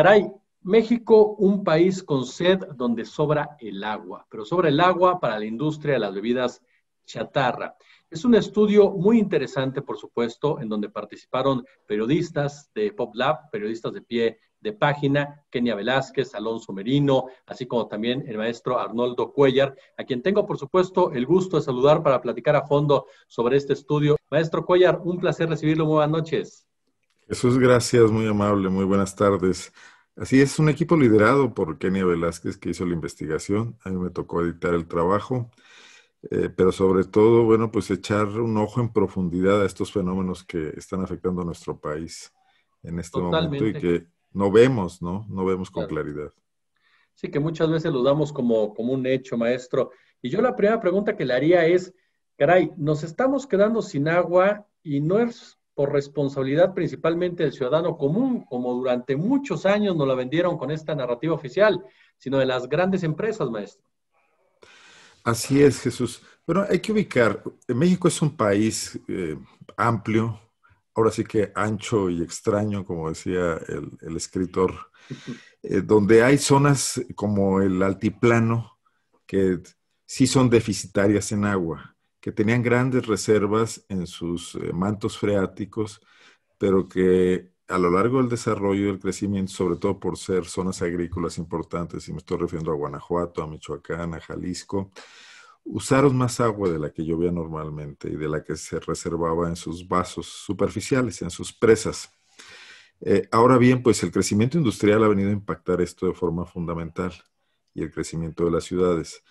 Caray, México, un país con sed donde sobra el agua, pero sobra el agua para la industria de las bebidas chatarra. Es un estudio muy interesante, por supuesto, en donde participaron periodistas de PopLab, periodistas de pie de página, Kenia Velázquez, Alonso Merino, así como también el maestro Arnoldo Cuellar, a quien tengo, por supuesto, el gusto de saludar para platicar a fondo sobre este estudio. Maestro Cuellar, un placer recibirlo. Buenas noches. Jesús, gracias, muy amable, muy buenas tardes. Así es, un equipo liderado por Kenia Velázquez que hizo la investigación, a mí me tocó editar el trabajo, eh, pero sobre todo, bueno, pues echar un ojo en profundidad a estos fenómenos que están afectando a nuestro país en este momento y que no vemos, ¿no? No vemos con claridad. Sí, que muchas veces lo damos como, como un hecho, maestro. Y yo la primera pregunta que le haría es, caray, nos estamos quedando sin agua y no es responsabilidad principalmente del ciudadano común, como durante muchos años no la vendieron con esta narrativa oficial, sino de las grandes empresas, maestro. Así es, Jesús. Bueno, hay que ubicar, México es un país eh, amplio, ahora sí que ancho y extraño, como decía el, escritor, eh, donde hay zonas como el altiplano que sí son deficitarias en agua que tenían grandes reservas en sus eh, mantos freáticos, pero que a lo largo del desarrollo y el crecimiento, sobre todo por ser zonas agrícolas importantes, y me estoy refiriendo a Guanajuato, a Michoacán, a Jalisco, usaron más agua de la que llovía normalmente y de la que se reservaba en sus vasos superficiales, en sus presas. Eh, ahora bien, pues el crecimiento industrial ha venido a impactar esto de forma fundamental y el crecimiento de las ciudades.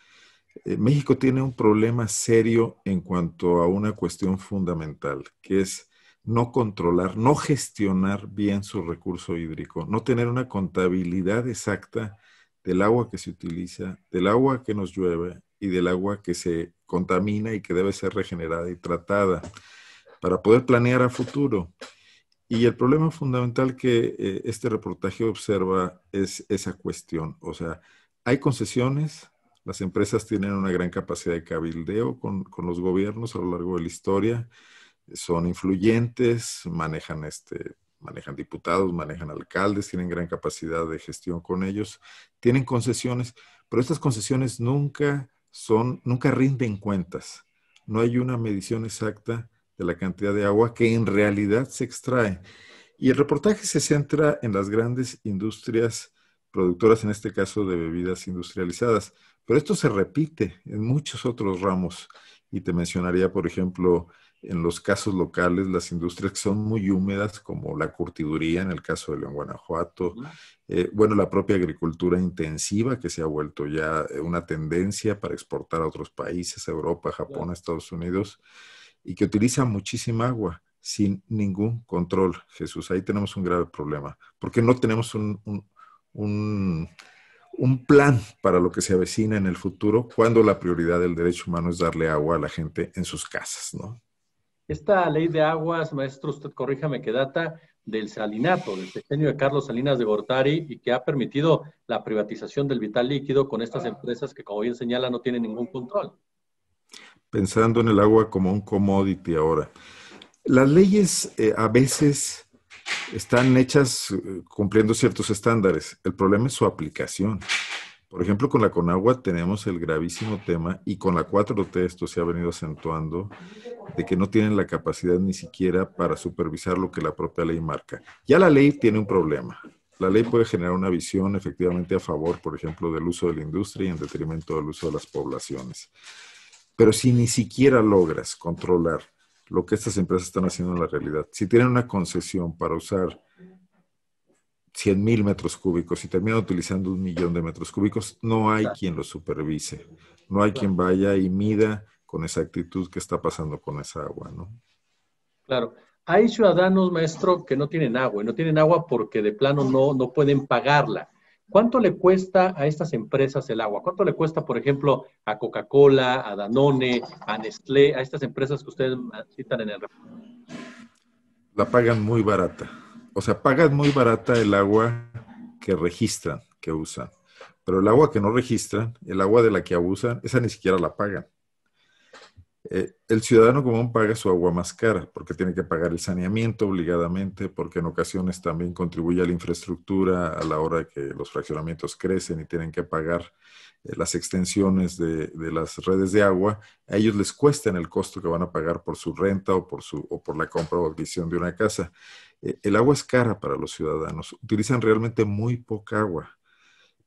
Eh, México tiene un problema serio en cuanto a una cuestión fundamental, que es no controlar, no gestionar bien su recurso hídrico, no tener una contabilidad exacta del agua que se utiliza, del agua que nos llueve y del agua que se contamina y que debe ser regenerada y tratada para poder planear a futuro. Y el problema fundamental que eh, este reportaje observa es esa cuestión. O sea, hay concesiones, las empresas tienen una gran capacidad de cabildeo con, con los gobiernos a lo largo de la historia, son influyentes, manejan este manejan diputados, manejan alcaldes, tienen gran capacidad de gestión con ellos, tienen concesiones, pero estas concesiones nunca son, nunca rinden cuentas. No hay una medición exacta de la cantidad de agua que en realidad se extrae. Y el reportaje se centra en las grandes industrias productoras, en este caso de bebidas industrializadas, pero esto se repite en muchos otros ramos y te mencionaría, por ejemplo, en los casos locales, las industrias que son muy húmedas, como la curtiduría en el caso de León, Guanajuato, eh, bueno, la propia agricultura intensiva que se ha vuelto ya eh, una tendencia para exportar a otros países, Europa, Japón, Estados Unidos, y que utiliza muchísima agua sin ningún control, Jesús. Ahí tenemos un grave problema, porque no tenemos un un plan para lo que se avecina en el futuro cuando la prioridad del derecho humano es darle agua a la gente en sus casas, ¿no? Esta ley de aguas, maestro, usted corríjame que data del salinato, del diseño de Carlos Salinas de Gortari y que ha permitido la privatización del vital líquido con estas ah. empresas que, como bien señala, no tienen ningún control. Pensando en el agua como un commodity ahora. Las leyes eh, a veces están hechas eh, cumpliendo ciertos estándares. El problema es su aplicación. Por ejemplo, con la Conagua tenemos el gravísimo tema y con la 4T esto se ha venido acentuando de que no tienen la capacidad ni siquiera para supervisar lo que la propia ley marca. Ya la ley tiene un problema. La ley puede generar una visión efectivamente a favor, por ejemplo, del uso de la industria y en detrimento del uso de las poblaciones. Pero si ni siquiera logras controlar lo que estas empresas están haciendo en la realidad. Si tienen una concesión para usar 100 mil metros cúbicos y terminan utilizando un millón de metros cúbicos, no hay quien lo supervise, no hay quien vaya y mida con exactitud qué está pasando con esa agua, ¿no? Claro. Hay ciudadanos, maestro, que no tienen agua, y no tienen agua porque de plano no, no pueden pagarla. ¿Cuánto le cuesta a estas empresas el agua? ¿Cuánto le cuesta, por ejemplo, a Coca-Cola, a Danone, a Nestlé, a estas empresas que ustedes citan en el La pagan muy barata. O sea, pagan muy barata el agua que registran, que usan. Pero el agua que no registran, el agua de la que abusan, esa ni siquiera la pagan. Eh, el ciudadano común paga su agua más cara porque tiene que pagar el saneamiento obligadamente, porque en ocasiones también contribuye a la infraestructura a la hora que los fraccionamientos crecen y tienen que pagar eh, las extensiones de, las redes de agua. A ellos les cuesta el costo que van a pagar por su renta o por, su, por la compra o adquisición de una casa. Eh, el agua es cara para los ciudadanos. Utilizan realmente muy poca agua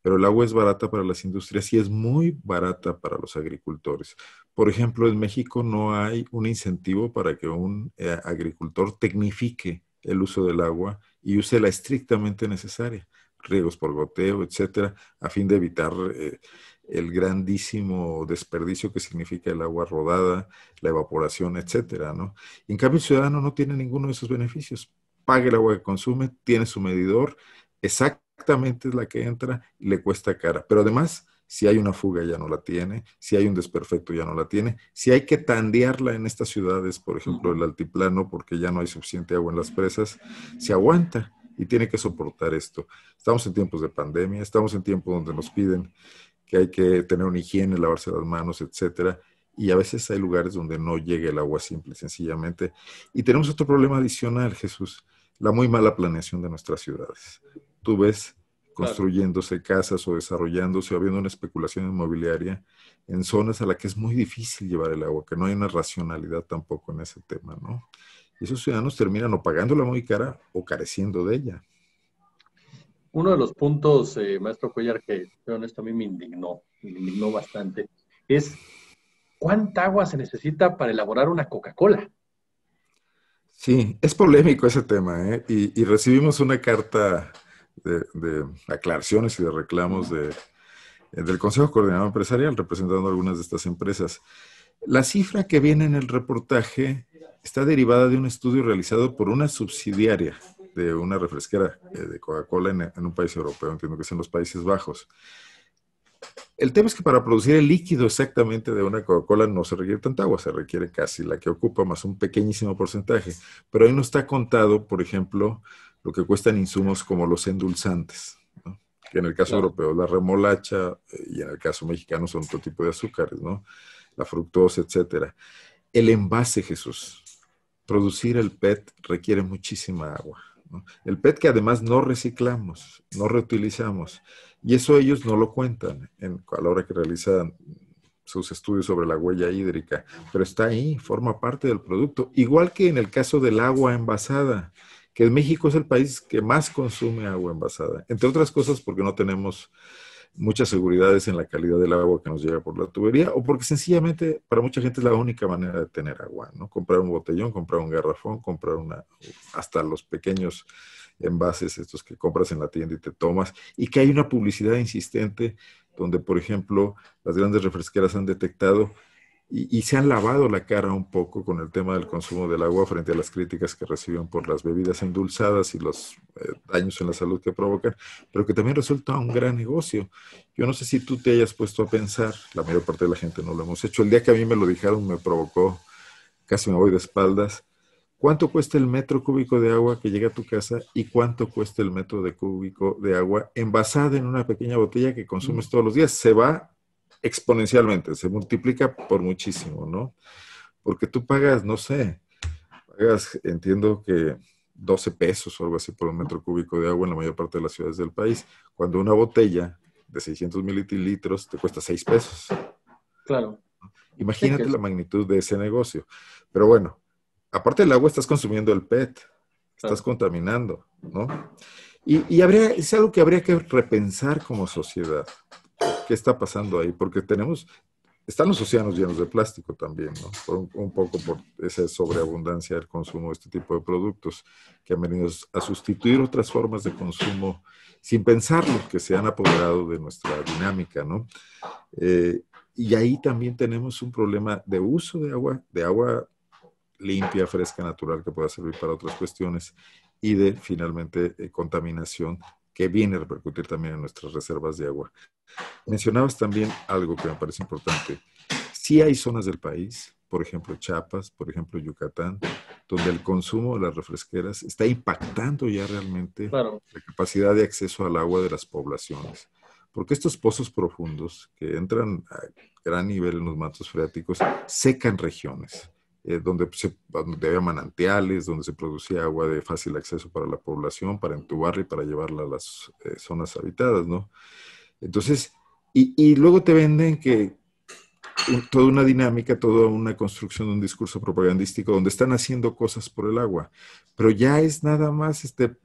pero el agua es barata para las industrias y es muy barata para los agricultores. Por ejemplo, en México no hay un incentivo para que un eh, agricultor tecnifique el uso del agua y use la estrictamente necesaria, riegos por goteo, etcétera, a fin de evitar eh, el grandísimo desperdicio que significa el agua rodada, la evaporación, etcétera, ¿no? en cambio, el ciudadano no tiene ninguno de esos beneficios. Paga el agua que consume, tiene su medidor, exacto exactamente es la que entra y le cuesta cara. Pero además, si hay una fuga ya no la tiene, si hay un desperfecto ya no la tiene, si hay que tandearla en estas ciudades, por ejemplo el altiplano, porque ya no hay suficiente agua en las presas, se aguanta y tiene que soportar esto. Estamos en tiempos de pandemia, estamos en tiempos donde nos piden que hay que tener una higiene, lavarse las manos, etcétera. Y a veces hay lugares donde no llega el agua simple, sencillamente. Y tenemos otro problema adicional, Jesús, la muy mala planeación de nuestras ciudades tú ves construyéndose casas o desarrollándose o habiendo una especulación inmobiliaria en zonas a las que es muy difícil llevar el agua, que no hay una racionalidad tampoco en ese tema, ¿no? Y esos ciudadanos terminan o pagándola muy cara o careciendo de ella. Uno de los puntos, eh, maestro Cuellar, que honesto a mí me indignó, me indignó bastante, es cuánta agua se necesita para elaborar una Coca-Cola. Sí, es polémico ese tema, ¿eh? y recibimos una carta de, aclaraciones y de reclamos de, del Consejo Coordinador Empresarial representando algunas de estas empresas. La cifra que viene en el reportaje está derivada de un estudio realizado por una subsidiaria de una refresquera eh, de Coca-Cola en, en, un país europeo, entiendo que es en los Países Bajos. El tema es que para producir el líquido exactamente de una Coca-Cola no se requiere tanta agua, se requiere casi la que ocupa más un pequeñísimo porcentaje, pero ahí no está contado, por ejemplo, lo que cuestan insumos como los endulzantes, que en el caso europeo la remolacha eh, y en el caso mexicano son otro tipo de azúcares, ¿no? la fructosa, etcétera. El envase, Jesús, producir el PET requiere muchísima agua. El PET que además no reciclamos, no reutilizamos. Y eso ellos no lo cuentan en, a la hora que realizan sus estudios sobre la huella hídrica, pero está ahí, forma parte del producto, igual que en el caso del agua envasada que México es el país que más consume agua envasada, entre otras cosas porque no tenemos muchas seguridades en la calidad del agua que nos llega por la tubería o porque sencillamente para mucha gente es la única manera de tener agua, ¿no? Comprar un botellón, comprar un garrafón, comprar una, hasta los pequeños envases estos que compras en la tienda y te tomas y que hay una publicidad insistente donde, por ejemplo, las grandes refresqueras han detectado y, se han lavado la cara un poco con el tema del consumo del agua frente a las críticas que reciben por las bebidas endulzadas y los eh, daños en la salud que provocan, pero que también resulta un gran negocio. Yo no sé si tú te hayas puesto a pensar, la mayor parte de la gente no lo hemos hecho, el día que a mí me lo dijeron me provocó, casi me voy de espaldas. ¿Cuánto cuesta el metro cúbico de agua que llega a tu casa y cuánto cuesta el metro de cúbico de agua envasada en una pequeña botella que consumes mm. todos los días? Se va exponencialmente, se multiplica por muchísimo, ¿no? Porque tú pagas, no sé, pagas, entiendo que 12 pesos o algo así por un metro cúbico de agua en la mayor parte de las ciudades del país, cuando una botella de 600 mililitros te cuesta 6 pesos. Claro. Imagínate la magnitud de ese negocio. Pero bueno, aparte del agua estás consumiendo el PET, estás contaminando, ¿no? Y, y habría, es algo que habría que repensar como sociedad qué está pasando ahí, porque tenemos, están los océanos llenos de plástico también, ¿no? un, poco por esa sobreabundancia del consumo de este tipo de productos que han venido a sustituir otras formas de consumo sin pensarlo, que se han apoderado de nuestra dinámica, ¿no? Eh, y ahí también tenemos un problema de uso de agua, de agua limpia, fresca, natural, que pueda servir para otras cuestiones, y de finalmente eh, contaminación que viene a repercutir también en nuestras reservas de agua. Mencionabas también algo que me parece importante. Sí hay zonas del país, por ejemplo Chiapas, por ejemplo Yucatán, donde el consumo de las refresqueras está impactando ya realmente la capacidad de acceso al agua de las poblaciones. Porque estos pozos profundos que entran a gran nivel en los mantos freáticos secan regiones. Eh, donde, se, había manantiales, donde se producía agua de fácil acceso para la población, para entubar y para llevarla a las eh, zonas habitadas, ¿no? Entonces, y, luego te venden que, toda una dinámica, toda una construcción de un discurso propagandístico donde están haciendo cosas por el agua, pero ya es nada más este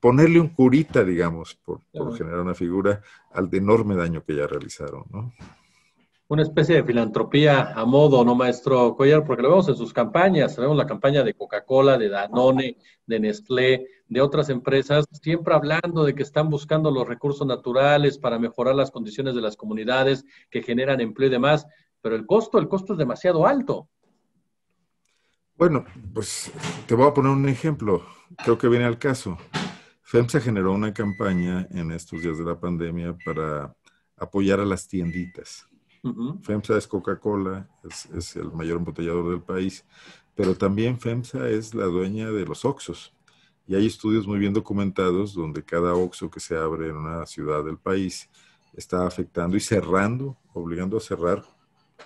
ponerle un curita, digamos, por, por generar una figura al enorme daño que ya realizaron, ¿no? una especie de filantropía a modo, ¿no, maestro Collar? Porque lo vemos en sus campañas, vemos la campaña de Coca-Cola, de Danone, de Nestlé, de otras empresas, siempre hablando de que están buscando los recursos naturales para mejorar las condiciones de las comunidades que generan empleo y demás, pero el costo, el costo es demasiado alto. Bueno, pues te voy a poner un ejemplo, creo que viene al caso. FEMSA generó una campaña en estos días de la pandemia para apoyar a las tienditas FEMSA es Coca-Cola, es, el mayor embotellador del país, pero también FEMSA es la dueña de los Oxos. Y hay estudios muy bien documentados donde cada Oxo que se abre en una ciudad del país está afectando y cerrando, obligando a cerrar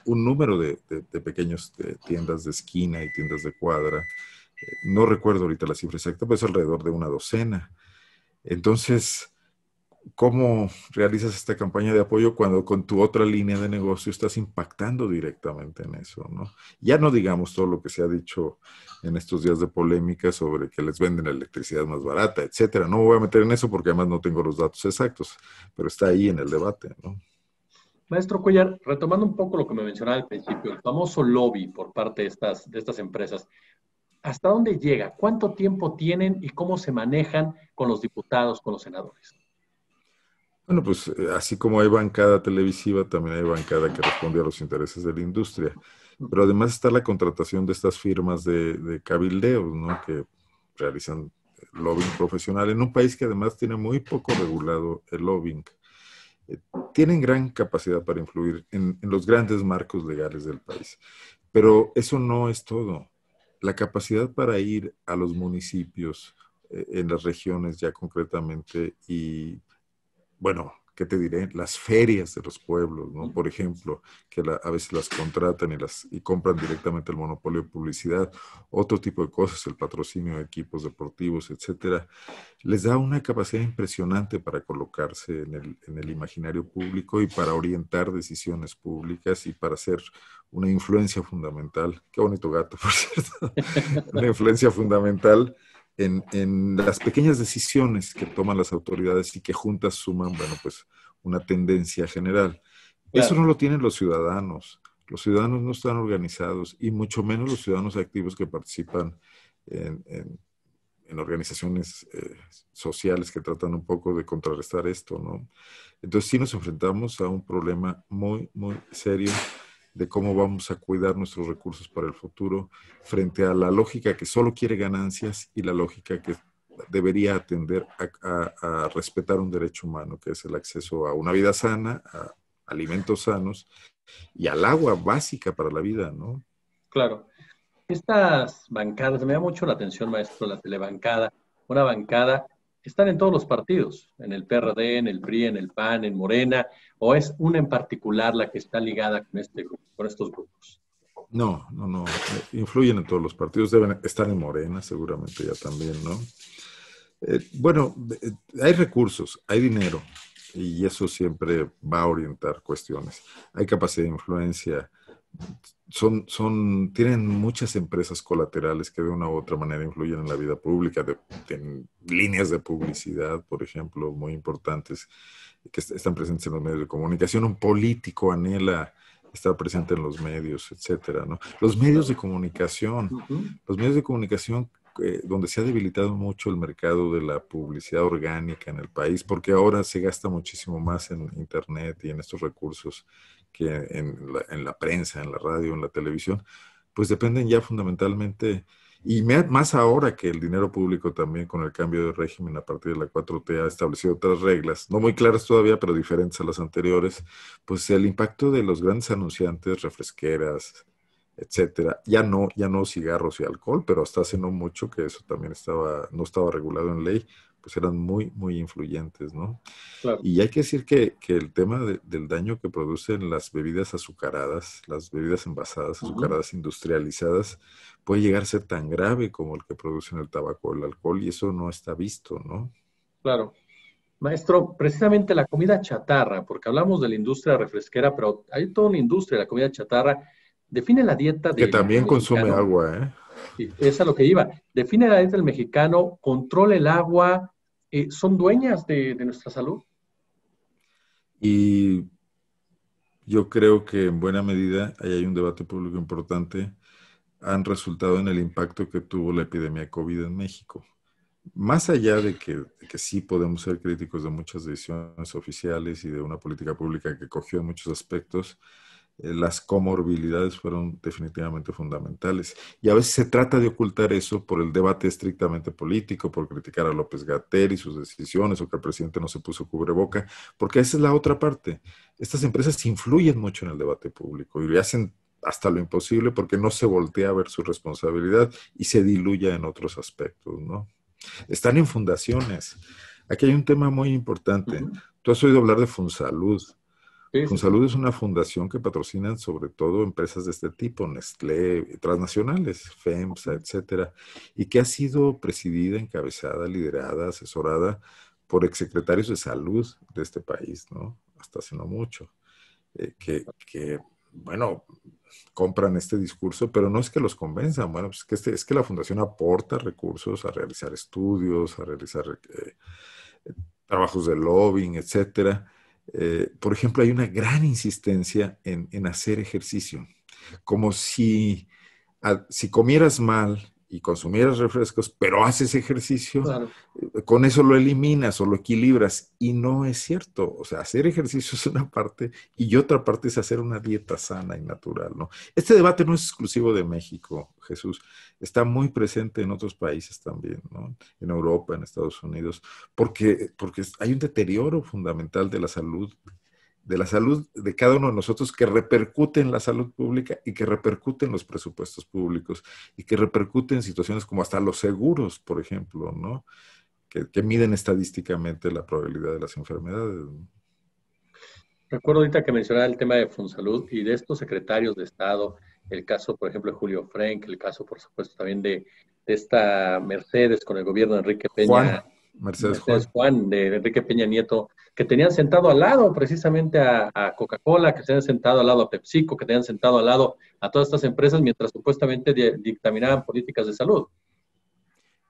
un número de, de, pequeños eh, tiendas de esquina y tiendas de cuadra. Eh, no recuerdo ahorita la cifra exacta, pero es alrededor de una docena. Entonces, ¿Cómo realizas esta campaña de apoyo cuando con tu otra línea de negocio estás impactando directamente en eso? ¿no? Ya no digamos todo lo que se ha dicho en estos días de polémica sobre que les venden electricidad más barata, etcétera. No me voy a meter en eso porque además no tengo los datos exactos, pero está ahí en el debate. ¿no? Maestro Cuellar, retomando un poco lo que me mencionaba al principio, el famoso lobby por parte de estas empresas, ¿hasta dónde llega? ¿Cuánto tiempo tienen y cómo se manejan con los diputados, con los senadores? Bueno, pues eh, así como hay bancada televisiva, también hay bancada que responde a los intereses de la industria. Pero además está la contratación de estas firmas de, cabildeos, ¿no? Que realizan eh, lobbying profesional en un país que además tiene muy poco regulado el lobbying. Eh, tienen gran capacidad para influir en, los grandes marcos legales del país. Pero eso no es todo. La capacidad para ir a los municipios, en las regiones ya concretamente, y bueno, ¿qué te diré? Las ferias de los pueblos, ¿no? Por ejemplo, que la, a veces las contratan y, las, y compran directamente el monopolio de publicidad, otro tipo de cosas, el patrocinio de equipos deportivos, etcétera, les da una capacidad impresionante para colocarse en el, en el imaginario público y para orientar decisiones públicas y para ser una influencia fundamental. Qué bonito gato, por cierto. una influencia fundamental en, las pequeñas decisiones que toman las autoridades y que juntas suman, bueno, pues una tendencia general. Eso no lo tienen los ciudadanos. Los ciudadanos no están organizados y mucho menos los ciudadanos activos que participan en, organizaciones eh, sociales que tratan un poco de contrarrestar esto, ¿no? Entonces sí nos enfrentamos a un problema muy, muy serio de cómo vamos a cuidar nuestros recursos para el futuro frente a la lógica que solo quiere ganancias y la lógica que debería atender a, respetar un derecho humano, que es el acceso a una vida sana, a alimentos sanos y al agua básica para la vida, ¿no? Claro. Estas bancadas, me da mucho la atención, maestro, la telebancada, una bancada están en todos los partidos, en el PRD, en el PRI, en el PAN, en Morena, o es una en particular la que está ligada con, este grupo, con estos grupos. No, no, no, eh, influyen en todos los partidos, deben estar en Morena seguramente ya también, ¿no? Eh, bueno, eh, hay recursos, hay dinero, y eso siempre va a orientar cuestiones. Hay capacidad de influencia, son, son, tienen muchas empresas colaterales que de una u otra manera influyen en la vida pública, líneas de publicidad, por ejemplo, muy importantes, que están presentes en los medios de comunicación. Un político anhela estar presente en los medios, etcétera, ¿no? Los medios de comunicación, los medios de comunicación eh, donde se ha debilitado mucho el mercado de la publicidad orgánica en el país, porque ahora se gasta muchísimo más en Internet y en estos recursos que en la, prensa, en la radio, en la televisión, pues dependen ya fundamentalmente, y más ahora que el dinero público también con el cambio de régimen a partir de la 4T ha establecido otras reglas, no muy claras todavía, pero diferentes a las anteriores, pues el impacto de los grandes anunciantes, refresqueras, etcétera. Ya no, ya no cigarros y alcohol, pero hasta hace no mucho que eso también estaba, no estaba regulado en ley, pues eran muy, muy influyentes, ¿no? Y hay que decir que, el tema del daño que producen las bebidas azucaradas, las bebidas envasadas, azucaradas, industrializadas, puede llegar a ser tan grave como el que producen el tabaco o el alcohol, y eso no está visto, ¿no? Claro. Maestro, precisamente la comida chatarra, porque hablamos de la industria refresquera, pero hay toda una industria de la comida chatarra. Define la dieta Que también consume agua, ¿eh? Sí, es lo que iba. Define la dieta del mexicano, controla el agua, eh, son dueñas de, nuestra salud. Y yo creo que en buena medida ahí hay un debate público importante, han resultado en el impacto que tuvo la epidemia de COVID en México. Más allá de que, de que sí podemos ser críticos de muchas decisiones oficiales y de una política pública que cogió en muchos aspectos, eh, las comorbilidades fueron definitivamente fundamentales. Y a veces se trata de ocultar eso por el debate estrictamente político, por criticar a López Gater y sus decisiones, o que el presidente no se puso cubreboca, porque esa es la otra parte. Estas empresas influyen mucho en el debate público y le hacen hasta lo imposible porque no se voltea a ver su responsabilidad y se diluya en otros aspectos, ¿no? Están en fundaciones. Aquí hay un tema muy importante. Tú has oído hablar de Funsalud. Consalud es una fundación que patrocina sobre todo empresas de este tipo, Nestlé, transnacionales, FEMSA, etcétera, y que ha sido presidida, encabezada, liderada, asesorada por exsecretarios de salud de este país, ¿no? Hasta hace no mucho. Eh, que, que, bueno, compran este discurso, pero no es que los convenzan, bueno, pues es que, este, es que la fundación aporta recursos a realizar estudios, a realizar eh, trabajos de lobbying, etcétera eh, por ejemplo, hay una gran insistencia en, hacer ejercicio, como si, si comieras mal y consumieras refrescos, pero haces ejercicio, eh, con eso lo eliminas o lo equilibras. Y no es cierto. O sea, hacer ejercicio es una parte y otra parte es hacer una dieta sana y natural, ¿no? Este debate no es exclusivo de México, Jesús. Está muy presente en otros países también, ¿no? En Europa, en Estados Unidos, porque, porque hay un deterioro fundamental de la salud de la salud de cada uno de nosotros que repercute en la salud pública y que repercute los presupuestos públicos y que repercute situaciones como hasta los seguros, por ejemplo, ¿no? Que, miden estadísticamente la probabilidad de las enfermedades. Recuerdo ahorita que mencionaba el tema de Fonsalud y de estos secretarios de Estado, el caso, por ejemplo, de Julio Frank, el caso, por supuesto, también de, esta Mercedes con el gobierno de Enrique Peña. Juan. Mercedes, Juan. de Enrique Peña Nieto, que tenían sentado al lado precisamente a, Coca-Cola, que tenían sentado al lado a PepsiCo, que tenían sentado al lado a todas estas empresas mientras supuestamente dictaminaban políticas de salud.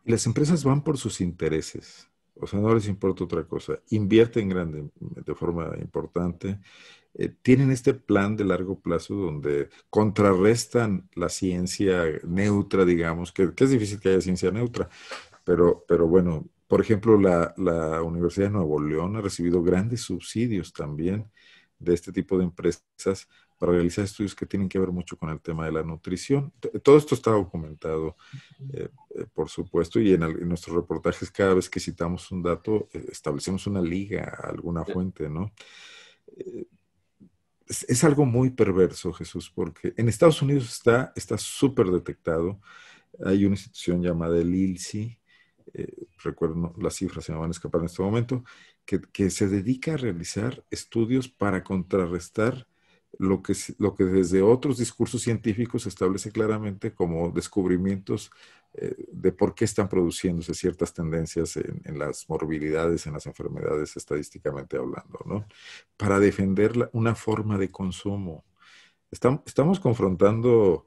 Las empresas van por sus intereses, o sea, no les importa otra cosa. Invierten grande, de forma importante. Eh, tienen este plan de largo plazo donde contrarrestan la ciencia neutra, digamos, que, es difícil que haya ciencia neutra, pero, pero bueno, por ejemplo, la, Universidad de Nuevo León ha recibido grandes subsidios también de este tipo de empresas para realizar estudios que tienen que ver mucho con el tema de la nutrición. Todo esto está documentado, eh, eh, por supuesto, y en, nuestros reportajes cada vez que citamos un dato, eh, establecemos una liga, alguna fuente, ¿no? es, algo muy perverso, Jesús, porque en Estados Unidos está súper detectado. Hay una institución llamada el ILSI, eh, recuerdo las cifras, se me van a escapar en este momento, que, se dedica a realizar estudios para contrarrestar lo que, lo que desde otros discursos científicos establece claramente como descubrimientos eh, de por qué están produciéndose ciertas tendencias en, las morbilidades, en las enfermedades estadísticamente hablando, ¿no? Para defender una forma de consumo. Estamos, confrontando,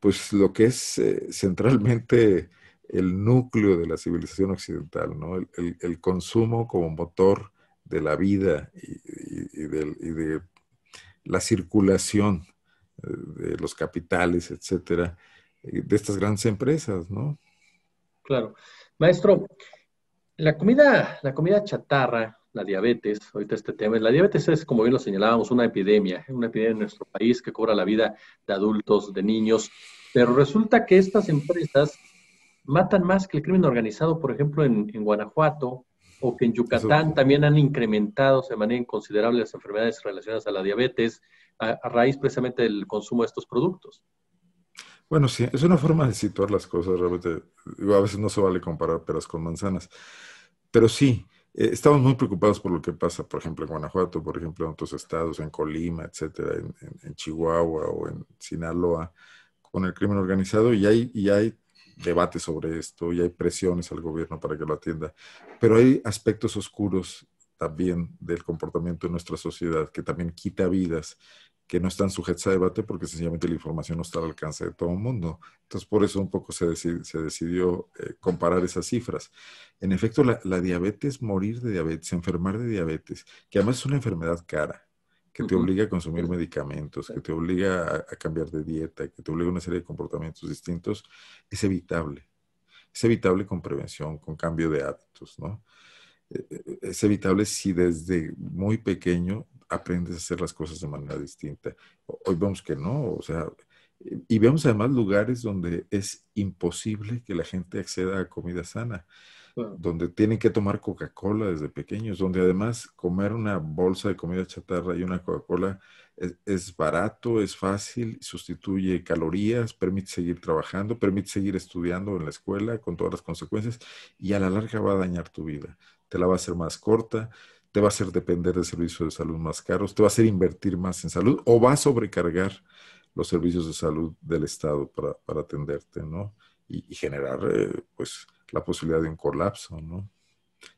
pues, lo que es eh, centralmente el núcleo de la civilización occidental, ¿no? el, consumo como motor de la vida y, de, la circulación eh, de los capitales, etcétera, eh, de estas grandes empresas, ¿no? Claro. Maestro, la comida, la comida chatarra, la diabetes, ahorita este tema, la diabetes es, como bien lo señalábamos, una epidemia, una epidemia en nuestro país que cobra la vida de adultos, de niños, pero resulta que estas empresas matan más que el crimen organizado, por ejemplo, en, Guanajuato o que en Yucatán también han incrementado de manera inconsiderable las enfermedades relacionadas a la diabetes a, raíz precisamente del consumo de estos productos. Bueno, sí, es una forma de situar las cosas, realmente. A veces no se vale comparar peras con manzanas, pero sí, eh, estamos muy preocupados por lo que pasa, por ejemplo, en Guanajuato, por ejemplo, en otros estados, en Colima, etcétera, en, en Chihuahua o en Sinaloa, con el crimen organizado, y hay, y hay debate sobre esto y hay presiones al gobierno para que lo atienda, pero hay aspectos oscuros también del comportamiento de nuestra sociedad que también quita vidas que no están sujetas a debate porque sencillamente la información no está al alcance de todo el mundo. Entonces, por eso un poco se, se decidió eh, comparar esas cifras. En efecto, la, la diabetes, morir de diabetes, enfermar de diabetes, que además es una enfermedad cara, que te obliga a consumir medicamentos, que te obliga a, cambiar de dieta, que te obliga a una serie de comportamientos distintos, es evitable. Es evitable con prevención, con cambio de hábitos, ¿no? Eh, eh, es evitable si desde muy pequeño aprendes a hacer las cosas de manera distinta. Hoy vemos que no, o sea, eh, y vemos además lugares donde es imposible que la gente acceda a comida sana donde tienen que tomar Coca-Cola desde pequeños, donde además comer una bolsa de comida chatarra y una Coca-Cola es, es, barato, es fácil, sustituye calorías, permite seguir trabajando, permite seguir estudiando en la escuela con todas las consecuencias y a la larga va a dañar tu vida. Te la va a hacer más corta, te va a hacer depender de servicios de salud más caros, te va a hacer invertir más en salud o va a sobrecargar los servicios de salud del Estado para, atenderte, ¿no? Y, generar, eh, pues, la posibilidad de un colapso, ¿no?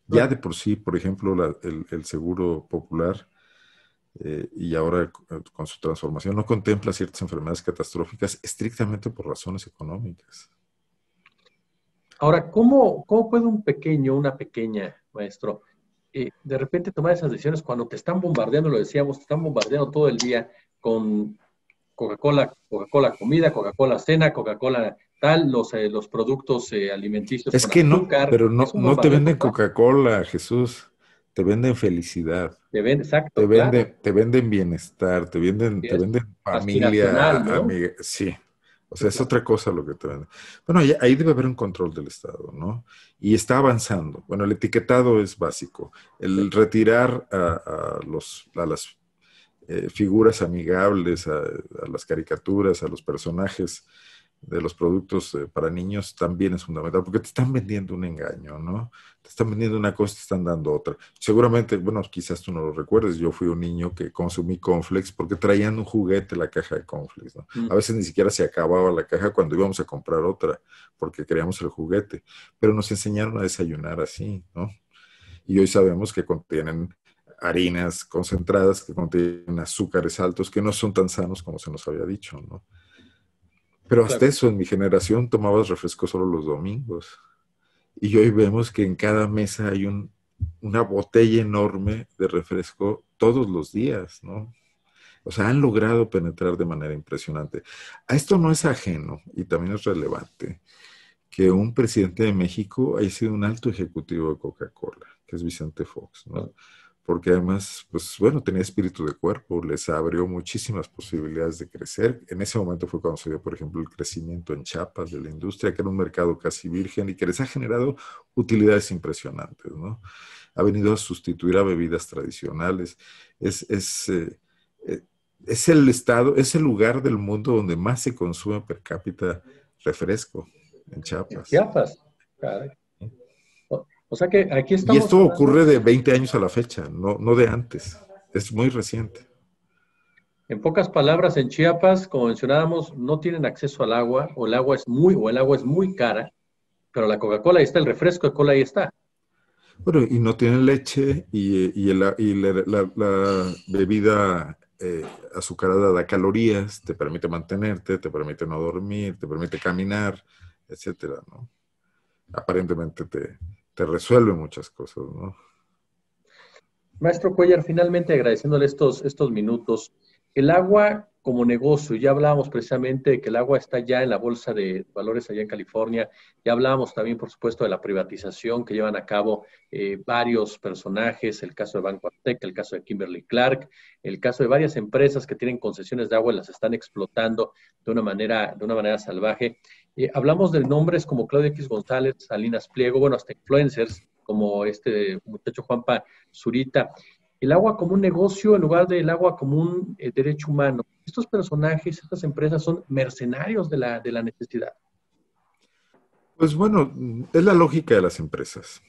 Ya de por sí, por ejemplo, el, seguro popular eh, y ahora eh, con su transformación no contempla ciertas enfermedades catastróficas estrictamente por razones económicas. Ahora, ¿cómo, cómo puede un pequeño, una pequeña, maestro, de repente tomar esas decisiones cuando te están bombardeando, lo decíamos, te están bombardeando todo el día con Coca-Cola, Coca-Cola comida, Coca-Cola cena, Coca-Cola tal, los, eh, los productos eh, alimenticios. Es que no, pero no, no te venden Coca-Cola, Jesús. Te venden felicidad. Te venden, exacto. Te venden, te venden bienestar, te venden, te venden familia, Sí. O sea, es otra cosa lo que te venden. Bueno, ahí debe haber un control del Estado, ¿no? Y está avanzando. Bueno, el etiquetado es básico. El retirar a, a los, a las eh, figuras amigables a, las caricaturas, a los personajes de los productos eh, para niños también es fundamental, porque te están vendiendo un engaño, ¿no? Te están vendiendo una cosa, y te están dando otra. Seguramente, bueno, quizás tú no lo recuerdes, yo fui un niño que consumí Conflex porque traían un juguete la caja de Conflex, ¿no? Mm. A veces ni siquiera se acababa la caja cuando íbamos a comprar otra, porque queríamos el juguete, pero nos enseñaron a desayunar así, ¿no? Y hoy sabemos que contienen harinas concentradas que contienen azúcares altos que no son tan sanos como se nos había dicho, ¿no? Pero hasta eso, en mi generación tomabas refresco solo los domingos. Y hoy vemos que en cada mesa hay una botella enorme de refresco todos los días, ¿no? O sea, han logrado penetrar de manera impresionante. A esto no es ajeno y también es relevante que un presidente de México haya sido un alto ejecutivo de Coca-Cola, que es Vicente Fox, ¿no? porque además, pues bueno, tenía espíritu de cuerpo, les abrió muchísimas posibilidades de crecer. En ese momento fue cuando se dio, por ejemplo, el crecimiento en Chiapas de la industria, que era un mercado casi virgen y que les ha generado utilidades impresionantes, ¿no? Ha venido a sustituir a bebidas tradicionales. Es, es, eh, eh, el estado, es el lugar del mundo donde más se consume per cápita refresco, en Chiapas. Chiapas, claro. O sea que aquí estamos. Y esto ocurre de 20 años a la fecha, no, no de antes. Es muy reciente. En pocas palabras, en Chiapas, como mencionábamos, no tienen acceso al agua, o el agua es muy, o el agua es muy cara, pero la Coca-Cola ahí está, el refresco de cola ahí está. Bueno, y no tienen leche y, la, bebida eh, azucarada da calorías, te permite mantenerte, te permite no dormir, te permite caminar, etcétera, ¿no? Aparentemente te, te resuelve muchas cosas, ¿no? Maestro Cuellar, finalmente agradeciéndole estos, estos minutos. El agua como negocio, ya hablábamos precisamente de que el agua está ya en la bolsa de valores allá en California, ya hablábamos también, por supuesto, de la privatización que llevan a cabo eh, varios personajes, el caso de Banco Azteca, el caso de Kimberly Clark, el caso de varias empresas que tienen concesiones de agua y las están explotando de una manera, de una manera salvaje. Eh, hablamos de nombres como Claudia X González, Salinas Pliego, bueno, hasta influencers como este muchacho Juanpa Zurita. El agua como un negocio en lugar del agua como un eh, derecho humano. Estos personajes, estas empresas son mercenarios de la, necesidad. Pues bueno, es la lógica de las empresas.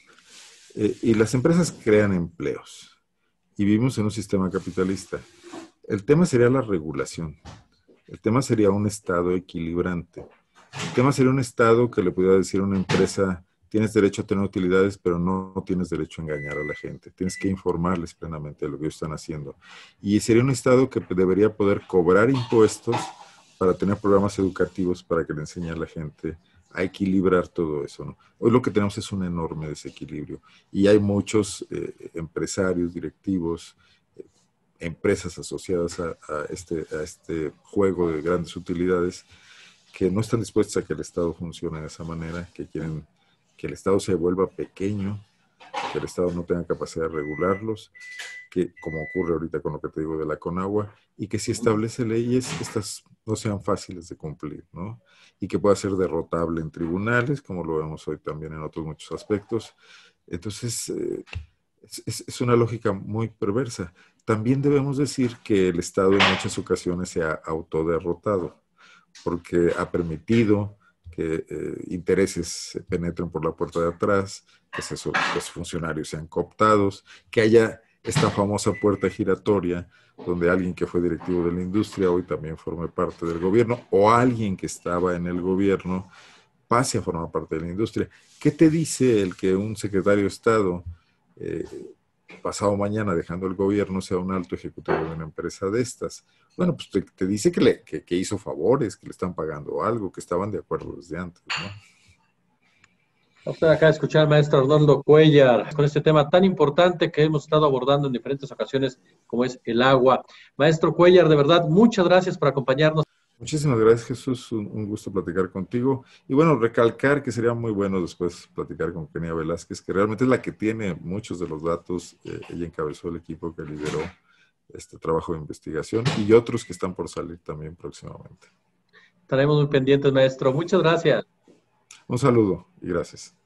Eh, y las empresas crean empleos. Y vivimos en un sistema capitalista. El tema sería la regulación. El tema sería un estado equilibrante el tema sería un Estado que le pudiera decir a una empresa, tienes derecho a tener utilidades, pero no tienes derecho a engañar a la gente. Tienes que informarles plenamente de lo que ellos están haciendo. Y sería un Estado que debería poder cobrar impuestos para tener programas educativos para que le enseñe a la gente a equilibrar todo eso. Hoy lo que tenemos es un enorme desequilibrio y hay muchos eh, empresarios, directivos, eh, empresas asociadas a, este, a este juego de grandes utilidades que no están dispuestos a que el Estado funcione de esa manera, que quieren que el Estado se vuelva pequeño, que el Estado no tenga capacidad de regularlos, que como ocurre ahorita con lo que te digo de la Conagua, y que si establece leyes, estas no sean fáciles de cumplir, ¿no? Y que pueda ser derrotable en tribunales, como lo vemos hoy también en otros muchos aspectos. Entonces, eh, es, una lógica muy perversa. También debemos decir que el Estado en muchas ocasiones se ha autoderrotado porque ha permitido que eh, intereses intereses penetren por la puerta de atrás, que, los funcionarios sean cooptados, que haya esta famosa puerta giratoria donde alguien que fue directivo de la industria hoy también forme parte del gobierno o alguien que estaba en el gobierno pase a formar parte de la industria. ¿Qué te dice el que un secretario de Estado eh, pasado mañana dejando el gobierno sea un alto ejecutivo de una empresa de estas. Bueno, pues te, dice que, le, que, hizo favores, que le están pagando algo, que estaban de acuerdo desde antes, ¿no? acá escuchar al maestro Arnoldo Cuellar con este tema tan importante que hemos estado abordando en diferentes ocasiones, como es el agua. Maestro Cuellar, de verdad, muchas gracias por acompañarnos. Muchísimas gracias, Jesús. Un, gusto platicar contigo. Y bueno, recalcar que sería muy bueno después platicar con Kenia Velázquez, que realmente es la que tiene muchos de los datos. Eh, ella encabezó el equipo que lideró este trabajo de investigación y otros que están por salir también próximamente. Estaremos muy pendientes, maestro. Muchas gracias. Un saludo y gracias.